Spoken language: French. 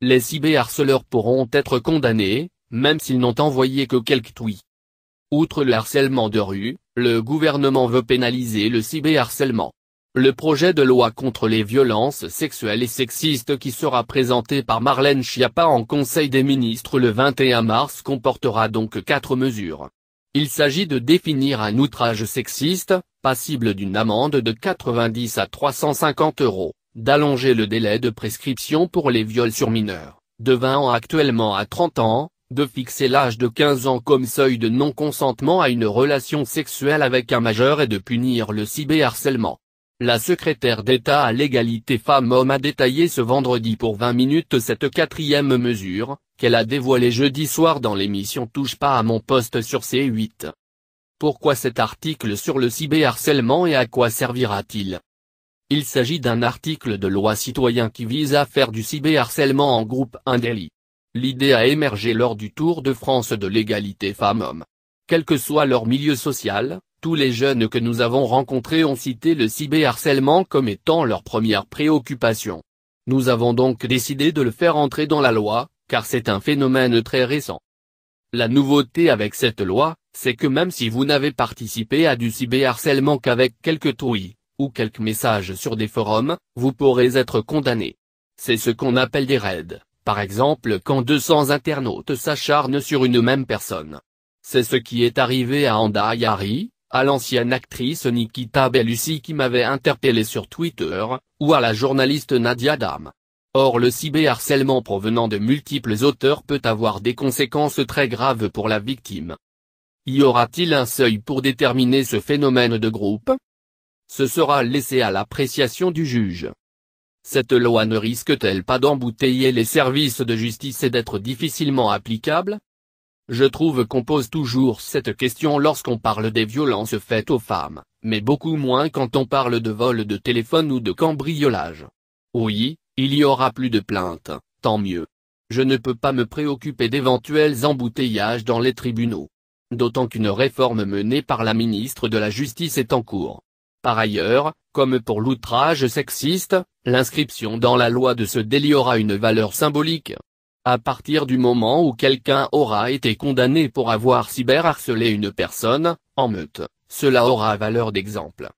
les cyberharceleurs pourront être condamnés, même s'ils n'ont envoyé que quelques tweets. Outre le harcèlement de rue, le gouvernement veut pénaliser le cyberharcèlement. Le projet de loi contre les violences sexuelles et sexistes qui sera présenté par Marlène Schiappa en Conseil des ministres le 21 mars comportera donc quatre mesures. Il s'agit de définir un outrage sexiste, passible d'une amende de 90 à 350 euros d'allonger le délai de prescription pour les viols sur mineurs, de 20 ans actuellement à 30 ans, de fixer l'âge de 15 ans comme seuil de non-consentement à une relation sexuelle avec un majeur et de punir le cyberharcèlement. La secrétaire d'État à l'égalité femmes-hommes a détaillé ce vendredi pour 20 minutes cette quatrième mesure, qu'elle a dévoilée jeudi soir dans l'émission Touche pas à mon poste sur C8. Pourquoi cet article sur le cyberharcèlement et à quoi servira-t-il il s'agit d'un article de loi citoyen qui vise à faire du cyberharcèlement en groupe un délit. L'idée a émergé lors du Tour de France de l'égalité femmes-hommes. Quel que soit leur milieu social, tous les jeunes que nous avons rencontrés ont cité le cyberharcèlement comme étant leur première préoccupation. Nous avons donc décidé de le faire entrer dans la loi, car c'est un phénomène très récent. La nouveauté avec cette loi, c'est que même si vous n'avez participé à du cyberharcèlement qu'avec quelques touilles, ou quelques messages sur des forums, vous pourrez être condamné. C'est ce qu'on appelle des raids, par exemple quand 200 internautes s'acharnent sur une même personne. C'est ce qui est arrivé à Anda Yari, à l'ancienne actrice Nikita Bellucci qui m'avait interpellé sur Twitter, ou à la journaliste Nadia Dam. Or le cyberharcèlement provenant de multiples auteurs peut avoir des conséquences très graves pour la victime. Y aura-t-il un seuil pour déterminer ce phénomène de groupe ce sera laissé à l'appréciation du juge. Cette loi ne risque-t-elle pas d'embouteiller les services de justice et d'être difficilement applicable Je trouve qu'on pose toujours cette question lorsqu'on parle des violences faites aux femmes, mais beaucoup moins quand on parle de vol de téléphone ou de cambriolage. Oui, il y aura plus de plaintes, tant mieux. Je ne peux pas me préoccuper d'éventuels embouteillages dans les tribunaux. D'autant qu'une réforme menée par la ministre de la Justice est en cours. Par ailleurs, comme pour l'outrage sexiste, l'inscription dans la loi de ce délit aura une valeur symbolique. À partir du moment où quelqu'un aura été condamné pour avoir cyberharcelé une personne, en meute, cela aura valeur d'exemple.